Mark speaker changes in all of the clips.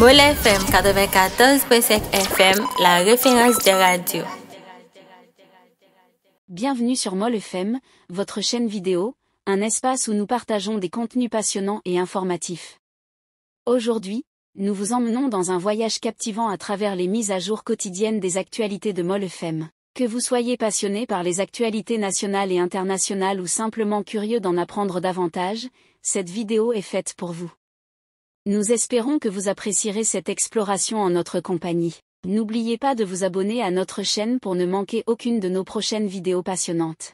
Speaker 1: Mol FM 94.5 FM, la référence de radio. Bienvenue sur Mol FM, votre chaîne vidéo, un espace où nous partageons des contenus passionnants et informatifs. Aujourd'hui, nous vous emmenons dans un voyage captivant à travers les mises à jour quotidiennes des actualités de Mol FM. Que vous soyez passionné par les actualités nationales et internationales ou simplement curieux d'en apprendre davantage, cette vidéo est faite pour vous. Nous espérons que vous apprécierez cette exploration en notre compagnie. N'oubliez pas de vous abonner à notre chaîne pour ne manquer aucune de nos prochaines vidéos passionnantes.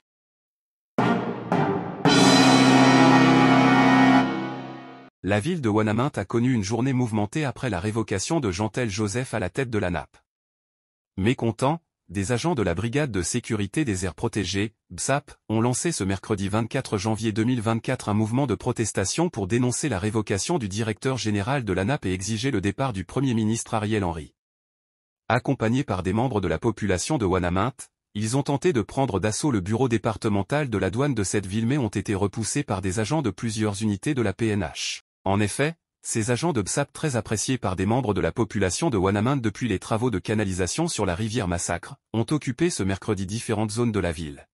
Speaker 2: La ville de Wanamint a connu une journée mouvementée après la révocation de Tel Joseph à la tête de la nappe. Mécontent, des agents de la Brigade de sécurité des aires protégées, BSAP, ont lancé ce mercredi 24 janvier 2024 un mouvement de protestation pour dénoncer la révocation du directeur général de la nap et exiger le départ du Premier ministre Ariel Henry. Accompagnés par des membres de la population de Wanamint, ils ont tenté de prendre d'assaut le bureau départemental de la douane de cette ville mais ont été repoussés par des agents de plusieurs unités de la PNH. En effet, ces agents de BSAP très appréciés par des membres de la population de Wanamand depuis les travaux de canalisation sur la rivière Massacre, ont occupé ce mercredi différentes zones de la ville.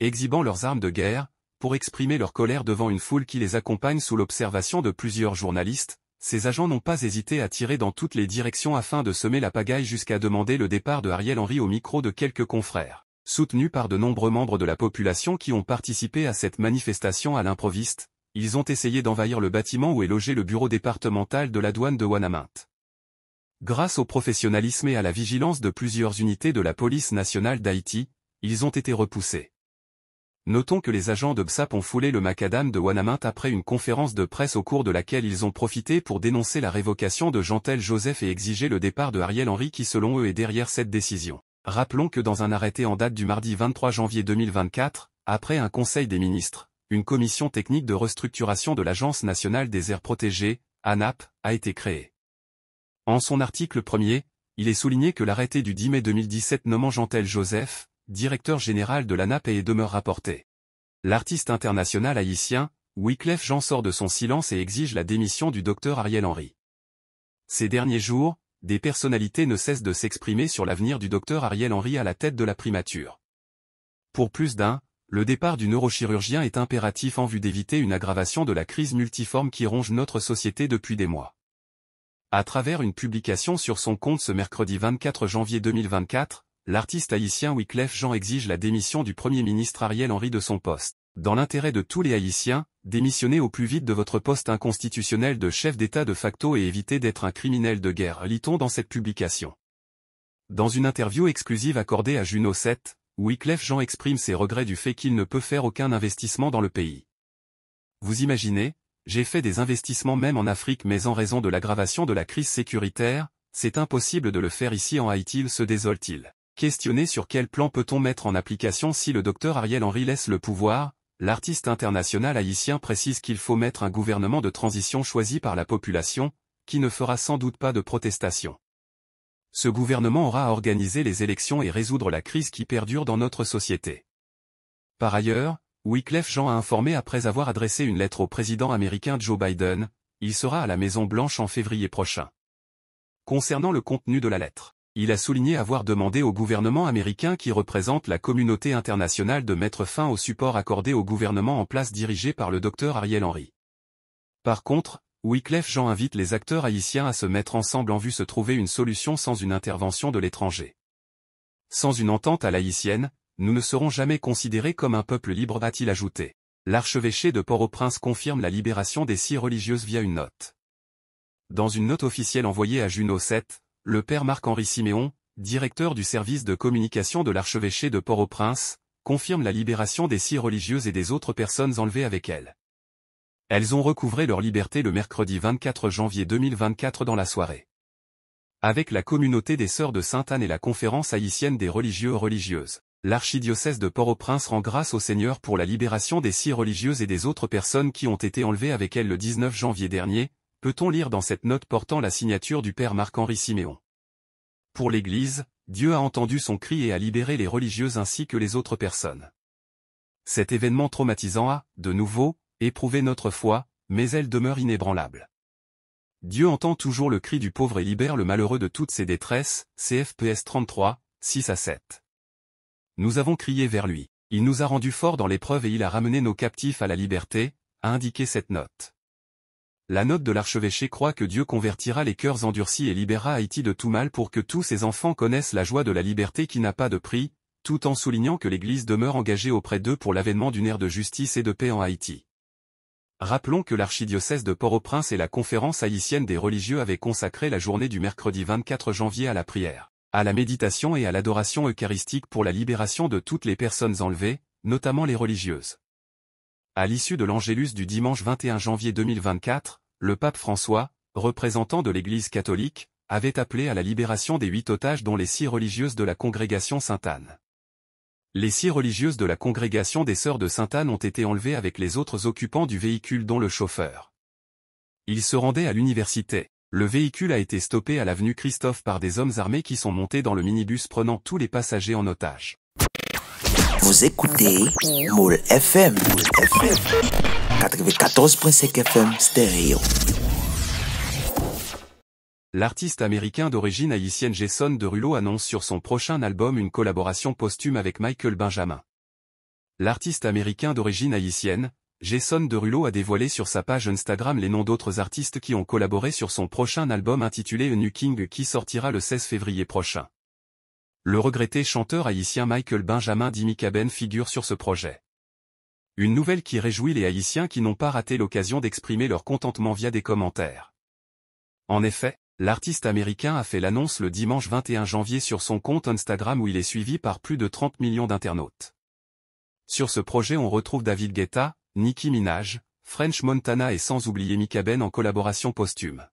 Speaker 2: Exhibant leurs armes de guerre, pour exprimer leur colère devant une foule qui les accompagne sous l'observation de plusieurs journalistes, ces agents n'ont pas hésité à tirer dans toutes les directions afin de semer la pagaille jusqu'à demander le départ de Ariel Henry au micro de quelques confrères. Soutenus par de nombreux membres de la population qui ont participé à cette manifestation à l'improviste, ils ont essayé d'envahir le bâtiment où est logé le bureau départemental de la douane de Wanamint. Grâce au professionnalisme et à la vigilance de plusieurs unités de la police nationale d'Haïti, ils ont été repoussés. Notons que les agents de BSAP ont foulé le macadam de Wanamint après une conférence de presse au cours de laquelle ils ont profité pour dénoncer la révocation de Gentel Joseph et exiger le départ de Ariel Henry qui selon eux est derrière cette décision. Rappelons que dans un arrêté en date du mardi 23 janvier 2024, après un conseil des ministres, une commission technique de restructuration de l'Agence nationale des aires protégées, ANAP, a été créée. En son article premier, il est souligné que l'arrêté du 10 mai 2017 nommant Jean-Tel Joseph, directeur général de l'ANAP et demeure rapporté. L'artiste international haïtien, Wyclef Jean sort de son silence et exige la démission du docteur Ariel Henry. Ces derniers jours, des personnalités ne cessent de s'exprimer sur l'avenir du docteur Ariel Henry à la tête de la primature. Pour plus d'un, le départ du neurochirurgien est impératif en vue d'éviter une aggravation de la crise multiforme qui ronge notre société depuis des mois. À travers une publication sur son compte ce mercredi 24 janvier 2024, l'artiste haïtien Wyclef Jean exige la démission du Premier ministre Ariel Henry de son poste. Dans l'intérêt de tous les Haïtiens, démissionnez au plus vite de votre poste inconstitutionnel de chef d'État de facto et évitez d'être un criminel de guerre, lit-on dans cette publication. Dans une interview exclusive accordée à Juno 7, Wyclef Jean exprime ses regrets du fait qu'il ne peut faire aucun investissement dans le pays. Vous imaginez, j'ai fait des investissements même en Afrique mais en raison de l'aggravation de la crise sécuritaire, c'est impossible de le faire ici en Haïti se désole-t-il. Questionné sur quel plan peut-on mettre en application si le docteur Ariel Henry laisse le pouvoir, l'artiste international haïtien précise qu'il faut mettre un gouvernement de transition choisi par la population, qui ne fera sans doute pas de protestation ce gouvernement aura à organiser les élections et résoudre la crise qui perdure dans notre société. Par ailleurs, Wyclef Jean a informé après avoir adressé une lettre au président américain Joe Biden, il sera à la Maison-Blanche en février prochain. Concernant le contenu de la lettre, il a souligné avoir demandé au gouvernement américain qui représente la communauté internationale de mettre fin au support accordé au gouvernement en place dirigé par le docteur Ariel Henry. Par contre, Wyclef Jean invite les acteurs haïtiens à se mettre ensemble en vue se trouver une solution sans une intervention de l'étranger. Sans une entente à l'haïtienne, nous ne serons jamais considérés comme un peuple libre a-t-il ajouté. L'archevêché de Port-au-Prince confirme la libération des six religieuses via une note. Dans une note officielle envoyée à Juno 7, le père Marc-Henri Siméon, directeur du service de communication de l'archevêché de Port-au-Prince, confirme la libération des six religieuses et des autres personnes enlevées avec elles. Elles ont recouvré leur liberté le mercredi 24 janvier 2024 dans la soirée. Avec la communauté des Sœurs de Sainte-Anne et la conférence haïtienne des religieux religieuses, l'archidiocèse de Port-au-Prince rend grâce au Seigneur pour la libération des six religieuses et des autres personnes qui ont été enlevées avec elles le 19 janvier dernier, peut-on lire dans cette note portant la signature du Père Marc-Henri Siméon. Pour l'Église, Dieu a entendu son cri et a libéré les religieuses ainsi que les autres personnes. Cet événement traumatisant a, de nouveau, éprouver notre foi, mais elle demeure inébranlable. Dieu entend toujours le cri du pauvre et libère le malheureux de toutes ses détresses, CFPS 33, 6 à 7. Nous avons crié vers lui. Il nous a rendus forts dans l'épreuve et il a ramené nos captifs à la liberté, a indiqué cette note. La note de l'archevêché croit que Dieu convertira les cœurs endurcis et libérera Haïti de tout mal pour que tous ses enfants connaissent la joie de la liberté qui n'a pas de prix, tout en soulignant que l'Église demeure engagée auprès d'eux pour l'avènement d'une ère de justice et de paix en Haïti. Rappelons que l'archidiocèse de Port-au-Prince et la conférence haïtienne des religieux avaient consacré la journée du mercredi 24 janvier à la prière, à la méditation et à l'adoration eucharistique pour la libération de toutes les personnes enlevées, notamment les religieuses. À l'issue de l'Angélus du dimanche 21 janvier 2024, le pape François, représentant de l'Église catholique, avait appelé à la libération des huit otages dont les six religieuses de la congrégation Sainte-Anne. Les six religieuses de la congrégation des Sœurs de Sainte-Anne ont été enlevées avec les autres occupants du véhicule dont le chauffeur. Ils se rendaient à l'université. Le véhicule a été stoppé à l'avenue Christophe par des hommes armés qui sont montés dans le minibus prenant tous les passagers en otage. Vous écoutez Moule FM, 94.5 FM stéréo. L'artiste américain d'origine haïtienne Jason Derulo annonce sur son prochain album une collaboration posthume avec Michael Benjamin. L'artiste américain d'origine haïtienne, Jason Derulo a dévoilé sur sa page Instagram les noms d'autres artistes qui ont collaboré sur son prochain album intitulé A New King qui sortira le 16 février prochain. Le regretté chanteur haïtien Michael Benjamin Dimikaben figure sur ce projet. Une nouvelle qui réjouit les haïtiens qui n'ont pas raté l'occasion d'exprimer leur contentement via des commentaires. En effet, L'artiste américain a fait l'annonce le dimanche 21 janvier sur son compte Instagram où il est suivi par plus de 30 millions d'internautes. Sur ce projet on retrouve David Guetta, Nicki Minaj, French Montana et sans oublier Mika Ben en collaboration posthume.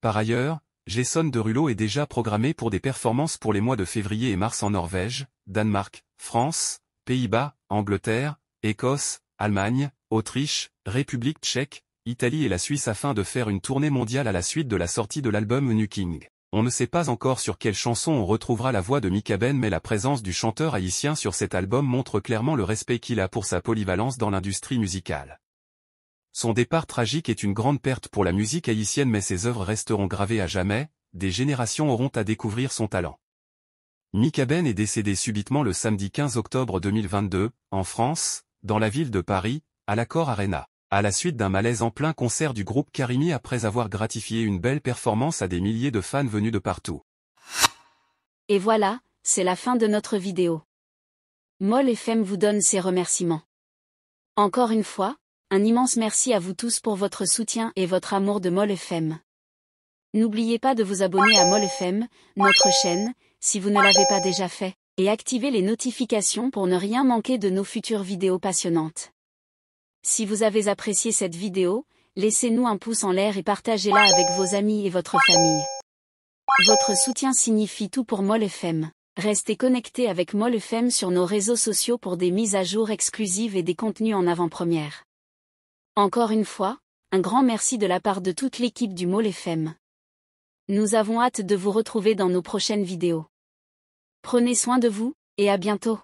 Speaker 2: Par ailleurs, Jason Derulo est déjà programmé pour des performances pour les mois de février et mars en Norvège, Danemark, France, Pays-Bas, Angleterre, Écosse, Allemagne, Autriche, République tchèque, Italie et la Suisse afin de faire une tournée mondiale à la suite de la sortie de l'album New King. On ne sait pas encore sur quelle chanson on retrouvera la voix de Mika Ben mais la présence du chanteur haïtien sur cet album montre clairement le respect qu'il a pour sa polyvalence dans l'industrie musicale. Son départ tragique est une grande perte pour la musique haïtienne mais ses œuvres resteront gravées à jamais, des générations auront à découvrir son talent. Mika Ben est décédé subitement le samedi 15 octobre 2022, en France, dans la ville de Paris, à l'accord Arena à la suite d'un malaise en plein concert du groupe Karimi après avoir gratifié une belle performance à des milliers de fans venus de partout.
Speaker 1: Et voilà, c'est la fin de notre vidéo. Moll FM vous donne ses remerciements. Encore une fois, un immense merci à vous tous pour votre soutien et votre amour de Moll FM. N'oubliez pas de vous abonner à Moll FM, notre chaîne, si vous ne l'avez pas déjà fait, et activez les notifications pour ne rien manquer de nos futures vidéos passionnantes. Si vous avez apprécié cette vidéo, laissez-nous un pouce en l'air et partagez-la avec vos amis et votre famille. Votre soutien signifie tout pour MolFM. Restez connectés avec MolFM sur nos réseaux sociaux pour des mises à jour exclusives et des contenus en avant-première. Encore une fois, un grand merci de la part de toute l'équipe du MolFM. Nous avons hâte de vous retrouver dans nos prochaines vidéos. Prenez soin de vous, et à bientôt.